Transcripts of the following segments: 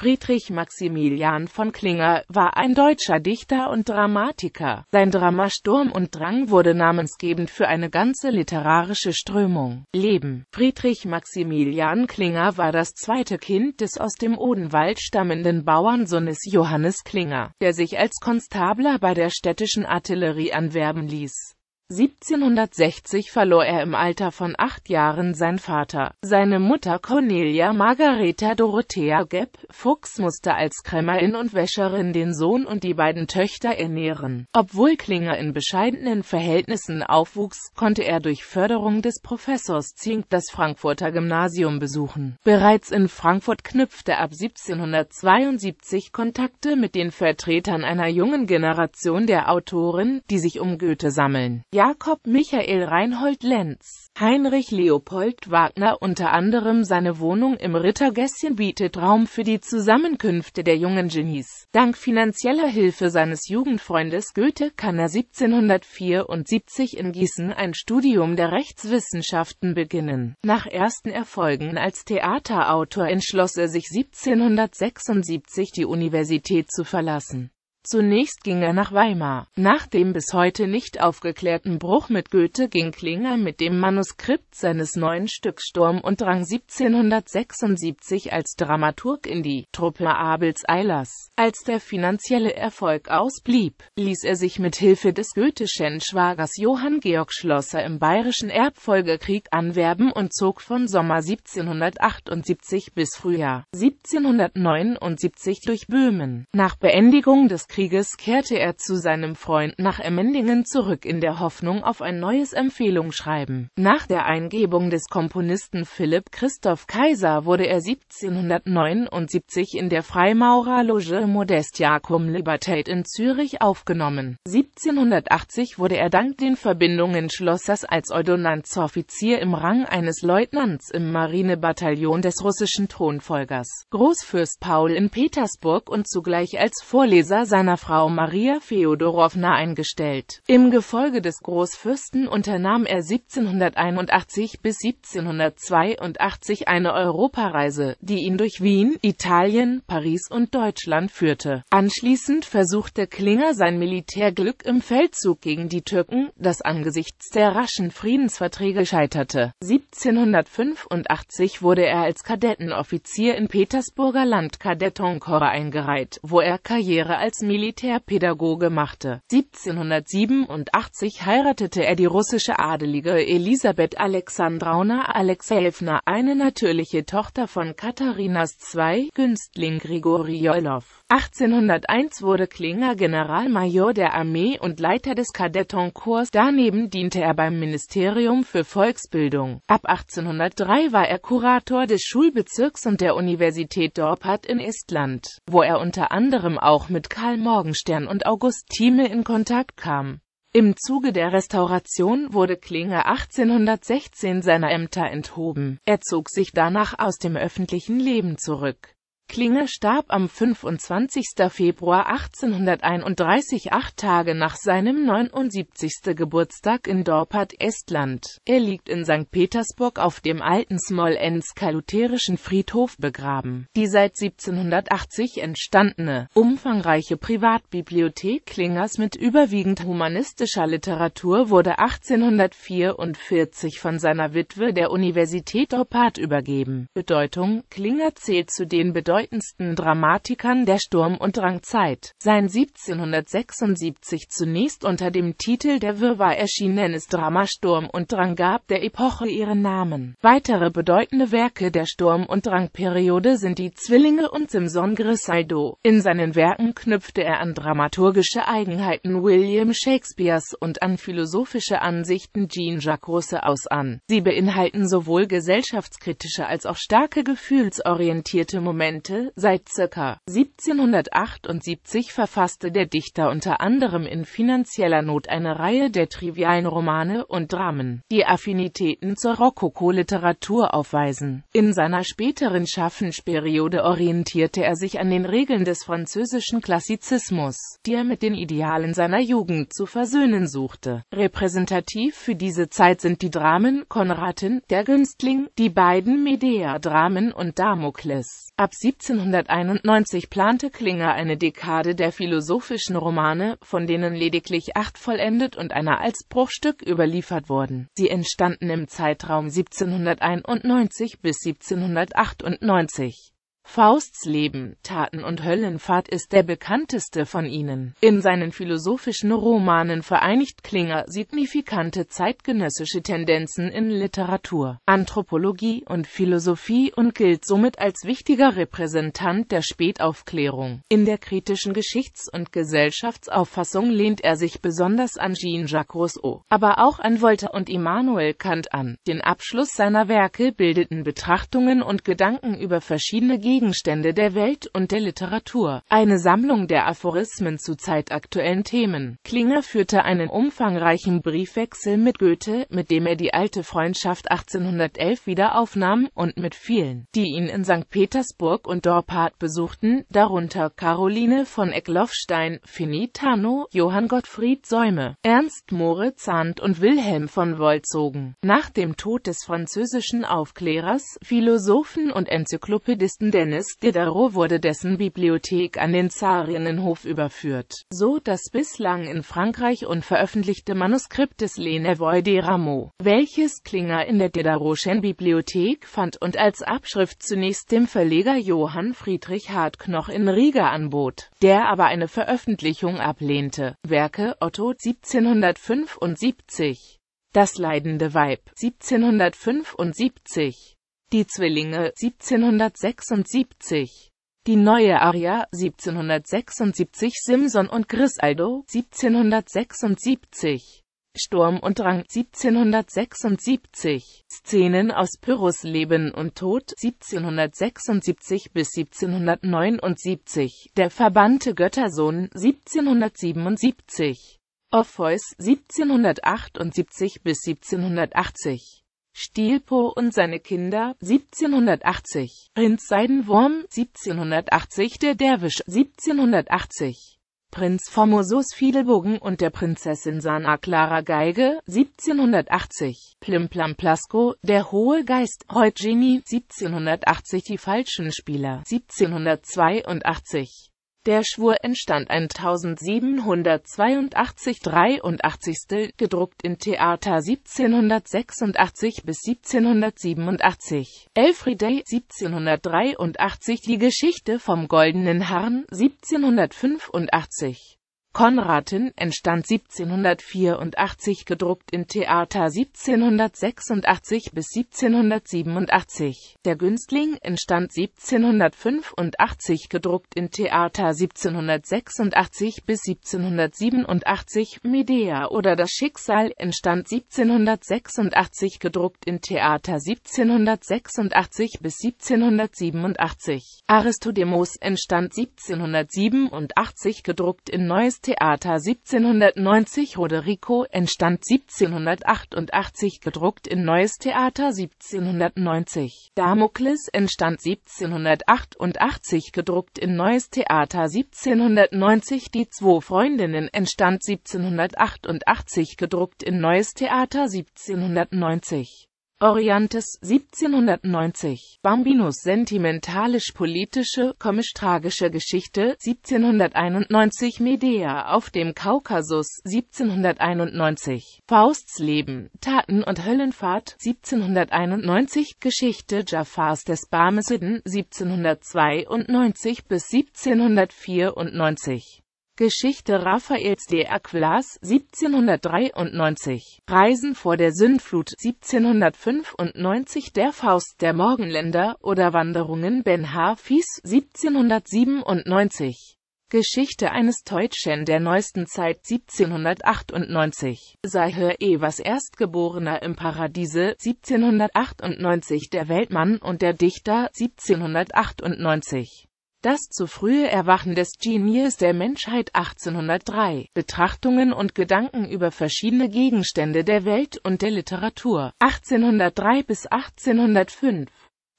Friedrich Maximilian von Klinger, war ein deutscher Dichter und Dramatiker. Sein Drama Sturm und Drang wurde namensgebend für eine ganze literarische Strömung. Leben Friedrich Maximilian Klinger war das zweite Kind des aus dem Odenwald stammenden Bauernsohnes Johannes Klinger, der sich als Konstabler bei der städtischen Artillerie anwerben ließ. 1760 verlor er im Alter von acht Jahren sein Vater. Seine Mutter Cornelia Margareta Dorothea Gepp Fuchs musste als Krämerin und Wäscherin den Sohn und die beiden Töchter ernähren. Obwohl Klinger in bescheidenen Verhältnissen aufwuchs, konnte er durch Förderung des Professors Zink das Frankfurter Gymnasium besuchen. Bereits in Frankfurt knüpfte ab 1772 Kontakte mit den Vertretern einer jungen Generation der Autoren, die sich um Goethe sammeln. Jakob Michael Reinhold Lenz, Heinrich Leopold Wagner unter anderem seine Wohnung im Rittergässchen bietet Raum für die Zusammenkünfte der jungen Genies. Dank finanzieller Hilfe seines Jugendfreundes Goethe kann er 1774 in Gießen ein Studium der Rechtswissenschaften beginnen. Nach ersten Erfolgen als Theaterautor entschloss er sich 1776 die Universität zu verlassen. Zunächst ging er nach Weimar. Nach dem bis heute nicht aufgeklärten Bruch mit Goethe ging Klinger mit dem Manuskript seines neuen Stücks Sturm und Drang 1776 als Dramaturg in die Truppe Abels Eilers. Als der finanzielle Erfolg ausblieb, ließ er sich mit Hilfe des goetheschen Schwagers Johann Georg Schlosser im Bayerischen Erbfolgekrieg anwerben und zog von Sommer 1778 bis Frühjahr 1779 durch Böhmen. Nach Beendigung des Krieges kehrte er zu seinem Freund nach Emmendingen zurück in der Hoffnung auf ein neues Empfehlungsschreiben. Nach der Eingebung des Komponisten Philipp Christoph Kaiser wurde er 1779 in der Freimaurerloge Modestia cum Libertate in Zürich aufgenommen. 1780 wurde er dank den Verbindungen Schlossers als Ordonnanzoffizier im Rang eines Leutnants im Marinebataillon des russischen Thronfolgers Großfürst Paul in Petersburg und zugleich als Vorleser seiner seiner Frau Maria Feodorowna eingestellt. Im Gefolge des Großfürsten unternahm er 1781 bis 1782 eine Europareise, die ihn durch Wien, Italien, Paris und Deutschland führte. Anschließend versuchte Klinger sein Militärglück im Feldzug gegen die Türken, das angesichts der raschen Friedensverträge scheiterte. 1785 wurde er als Kadettenoffizier in Petersburger Landkadettenkorps eingereiht, wo er Karriere als Militärpädagoge machte. 1787 heiratete er die russische Adelige Elisabeth Alexandrowna Alexejewna, eine natürliche Tochter von Katharinas II. Günstling Grigori Grigorjolow 1801 wurde Klinger Generalmajor der Armee und Leiter des Kadettenkorps, daneben diente er beim Ministerium für Volksbildung. Ab 1803 war er Kurator des Schulbezirks und der Universität Dorpat in Estland, wo er unter anderem auch mit Karl Morgenstern und August Thieme in Kontakt kam. Im Zuge der Restauration wurde Klinger 1816 seiner Ämter enthoben. Er zog sich danach aus dem öffentlichen Leben zurück. Klinge starb am 25. Februar 1831 acht Tage nach seinem 79. Geburtstag in Dorpat, Estland. Er liegt in St. Petersburg auf dem alten Smolensker lutherischen Friedhof begraben. Die seit 1780 entstandene, umfangreiche Privatbibliothek Klingers mit überwiegend humanistischer Literatur wurde 1844 von seiner Witwe der Universität Dorpat übergeben. Bedeutung Klinger zählt zu den bedeutendsten bedeutendsten Dramatikern der Sturm- und Drangzeit. Sein 1776 zunächst unter dem Titel Der Wirrwarr erschienenes Drama Sturm und Drang gab der Epoche ihren Namen. Weitere bedeutende Werke der Sturm- und Drang-Periode sind Die Zwillinge und Simson Grisaldo. In seinen Werken knüpfte er an dramaturgische Eigenheiten William Shakespeares und an philosophische Ansichten Jean-Jacques Rousseaus an. Sie beinhalten sowohl gesellschaftskritische als auch starke gefühlsorientierte Momente Jahrhunderte, seit ca. 1778 verfasste der Dichter unter anderem in finanzieller Not eine Reihe der trivialen Romane und Dramen, die Affinitäten zur Rokoko-Literatur aufweisen. In seiner späteren Schaffensperiode orientierte er sich an den Regeln des französischen Klassizismus, die er mit den Idealen seiner Jugend zu versöhnen suchte. Repräsentativ für diese Zeit sind die Dramen Konradin, der Günstling, die beiden Medea-Dramen und Damokles. Ab 17 1791 plante Klinger eine Dekade der philosophischen Romane, von denen lediglich acht vollendet und einer als Bruchstück überliefert wurden. Sie entstanden im Zeitraum 1791 bis 1798 Fausts Leben, Taten und Höllenfahrt ist der bekannteste von ihnen. In seinen philosophischen Romanen vereinigt Klinger signifikante zeitgenössische Tendenzen in Literatur, Anthropologie und Philosophie und gilt somit als wichtiger Repräsentant der Spätaufklärung. In der kritischen Geschichts- und Gesellschaftsauffassung lehnt er sich besonders an Jean-Jacques Rousseau, aber auch an Voltaire und Immanuel Kant an. Den Abschluss seiner Werke bildeten Betrachtungen und Gedanken über verschiedene Gegenstände Gegenstände der Welt und der Literatur, eine Sammlung der Aphorismen zu zeitaktuellen Themen. Klinger führte einen umfangreichen Briefwechsel mit Goethe, mit dem er die alte Freundschaft 1811 wieder aufnahm, und mit vielen, die ihn in St. Petersburg und Dorpat besuchten, darunter Caroline von Eckloffstein, Finitano, Johann Gottfried Säume, Ernst Moritz Sand und Wilhelm von Wolzogen. Nach dem Tod des französischen Aufklärers, Philosophen und Enzyklopädisten der Johannes Diderot wurde dessen Bibliothek an den Zarienhof überführt, so das bislang in Frankreich unveröffentlichte Manuskript des Lenevoi de Rameau, welches Klinger in der Diderotschen Bibliothek fand und als Abschrift zunächst dem Verleger Johann Friedrich Hartknoch in Riga anbot, der aber eine Veröffentlichung ablehnte. Werke Otto 1775 das leidende Weib 1775 die Zwillinge 1776. Die neue Aria 1776 Simson und Grisaldo 1776. Sturm und Drang 1776, Szenen aus Pyrrhus Leben und Tod 1776 bis 1779, Der verbannte Göttersohn 1777, Orpheus 1778 bis 1780. Stilpo und seine Kinder 1780, Prinz Seidenwurm 1780, der Derwisch 1780, Prinz Formosus Fiedelbogen und der Prinzessin Sana Clara Geige 1780, Plimplam Plasko, der hohe Geist, Eugenie 1780, die falschen Spieler 1782, der Schwur entstand 1782 83. gedruckt in Theater 1786 bis 1787. Elfriede 1783 Die Geschichte vom Goldenen Herrn 1785 Konradin entstand 1784, gedruckt in Theater 1786 bis 1787. Der Günstling entstand 1785, gedruckt in Theater 1786 bis 1787. Medea oder das Schicksal entstand 1786, gedruckt in Theater 1786 bis 1787. Aristodemos entstand 1787, gedruckt in Neues Theater 1790 Roderico entstand 1788 gedruckt in Neues Theater 1790 Damokles entstand 1788 gedruckt in Neues Theater 1790 Die Zwo Freundinnen entstand 1788 gedruckt in Neues Theater 1790 Orientes 1790, Bambinos sentimentalisch-politische, komisch-tragische Geschichte 1791, Medea auf dem Kaukasus 1791, Fausts Leben, Taten und Höllenfahrt 1791, Geschichte Jafars des Barmesiden 1792 bis 1794 Geschichte Raphaels de Aquilas 1793, Reisen vor der Sündflut 1795, Der Faust der Morgenländer oder Wanderungen Ben Hafis 1797. Geschichte eines Teutschen der neuesten Zeit 1798, Sahir Evers Erstgeborener im Paradiese 1798, Der Weltmann und der Dichter 1798. Das zu frühe Erwachen des Genies der Menschheit 1803. Betrachtungen und Gedanken über verschiedene Gegenstände der Welt und der Literatur 1803 bis 1805.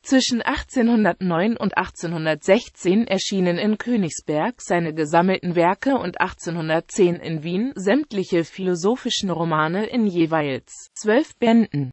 Zwischen 1809 und 1816 erschienen in Königsberg seine gesammelten Werke und 1810 in Wien sämtliche philosophischen Romane in jeweils zwölf Bänden